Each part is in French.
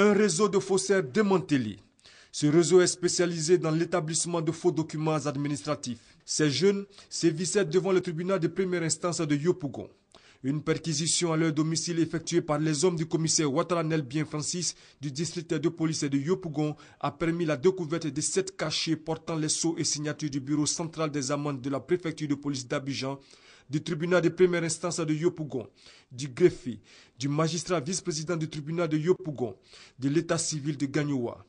un réseau de faussaires démantelé. Ce réseau est spécialisé dans l'établissement de faux documents administratifs. Ces jeunes sévissaient devant le tribunal de première instance de Yopougon. Une perquisition à leur domicile effectuée par les hommes du commissaire Ouattara Bien Francis du district de police de Yopougon a permis la découverte de sept cachets portant les sceaux et signatures du bureau central des amendes de la préfecture de police d'Abidjan, du tribunal de première instance de Yopougon, du greffier, du magistrat vice-président du tribunal de Yopougon, de l'état civil de Gagnoua.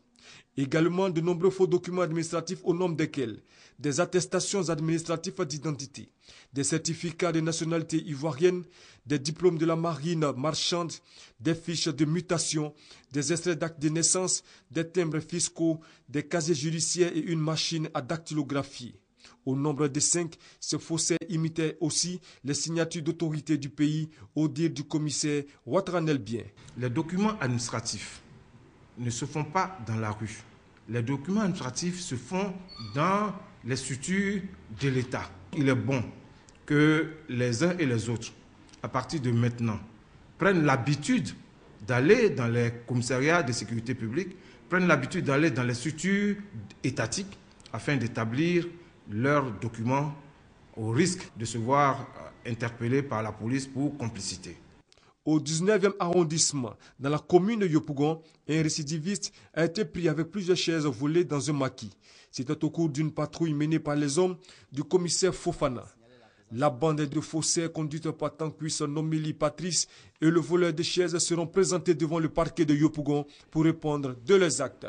Également de nombreux faux documents administratifs au nom desquels des attestations administratives d'identité, des certificats de nationalité ivoirienne, des diplômes de la marine marchande, des fiches de mutation, des extraits d'actes de naissance, des timbres fiscaux, des casiers judiciaires et une machine à dactylographie. Au nombre de cinq, ce fossé imitait aussi les signatures d'autorité du pays, au dire du commissaire Ouattara Les documents administratifs ne se font pas dans la rue. Les documents administratifs se font dans les structures de l'État. Il est bon que les uns et les autres, à partir de maintenant, prennent l'habitude d'aller dans les commissariats de sécurité publique, prennent l'habitude d'aller dans les structures étatiques afin d'établir leurs documents au risque de se voir euh, interpellés par la police pour complicité au 19e arrondissement, dans la commune de Yopougon, un récidiviste a été pris avec plusieurs chaises volées dans un maquis. C'était au cours d'une patrouille menée par les hommes du commissaire Fofana. La bande de faussaires conduite par Tankuis Nomili Patrice et le voleur de chaises seront présentés devant le parquet de Yopougon pour répondre de leurs actes.